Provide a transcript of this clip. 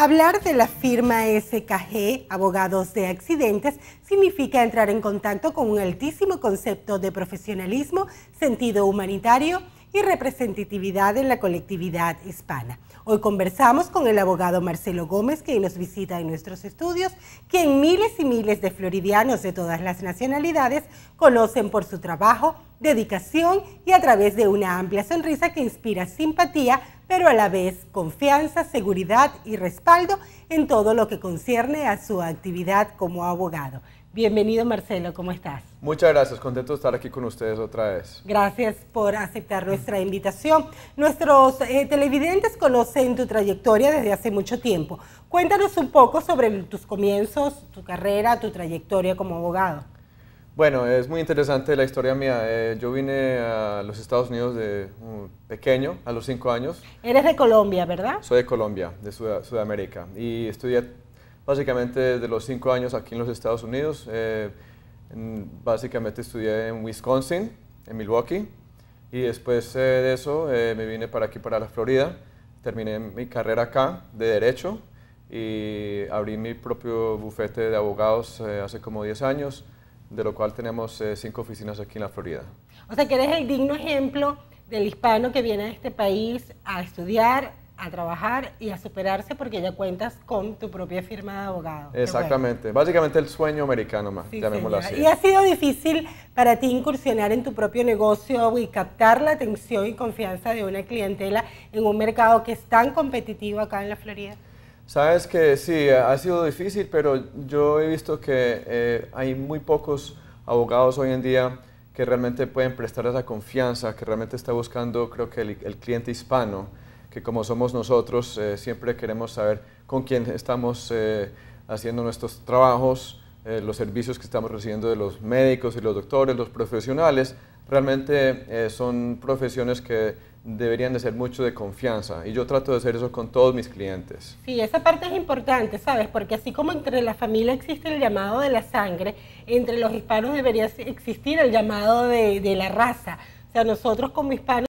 Hablar de la firma SKG, abogados de accidentes, significa entrar en contacto con un altísimo concepto de profesionalismo, sentido humanitario y representatividad en la colectividad hispana. Hoy conversamos con el abogado Marcelo Gómez, que nos visita en nuestros estudios, quien miles y miles de floridianos de todas las nacionalidades conocen por su trabajo, dedicación y a través de una amplia sonrisa que inspira simpatía, pero a la vez confianza, seguridad y respaldo en todo lo que concierne a su actividad como abogado. Bienvenido Marcelo, ¿cómo estás? Muchas gracias, contento de estar aquí con ustedes otra vez. Gracias por aceptar nuestra invitación. Nuestros eh, televidentes conocen tu trayectoria desde hace mucho tiempo. Cuéntanos un poco sobre tus comienzos, tu carrera, tu trayectoria como abogado. Bueno, es muy interesante la historia mía. Eh, yo vine a los Estados Unidos de mm, pequeño, a los cinco años. Eres de Colombia, ¿verdad? Soy de Colombia, de Sudamérica. Y estudié básicamente de los cinco años aquí en los Estados Unidos. Eh, básicamente estudié en Wisconsin, en Milwaukee. Y después eh, de eso me vine para aquí, para la Florida. Terminé mi carrera acá de Derecho y abrí mi propio bufete de abogados hace como 10 años de lo cual tenemos eh, cinco oficinas aquí en la Florida. O sea que eres el digno ejemplo del hispano que viene a este país a estudiar, a trabajar y a superarse porque ya cuentas con tu propia firma de abogado. Exactamente, básicamente el sueño americano más, llamémoslo así. ¿Y ha sido difícil para ti incursionar en tu propio negocio y captar la atención y confianza de una clientela en un mercado que es tan competitivo acá en la Florida? Sabes que sí, ha sido difícil, pero yo he visto que eh, hay muy pocos abogados hoy en día que realmente pueden prestar esa confianza, que realmente está buscando, creo que el, cliente hispano, que como somos nosotros, eh, siempre queremos saber con quién estamos eh, haciendo nuestros trabajos, los servicios que estamos recibiendo de los médicos y los doctores, los profesionales, realmente son profesiones que deberían de ser mucho de confianza y yo trato de hacer eso con todos mis clientes. Sí, esa parte es importante, ¿sabes? Porque así como entre la familia existe el llamado de la sangre, entre los hispanos debería existir el llamado de, de la raza. O sea, nosotros como hispanos...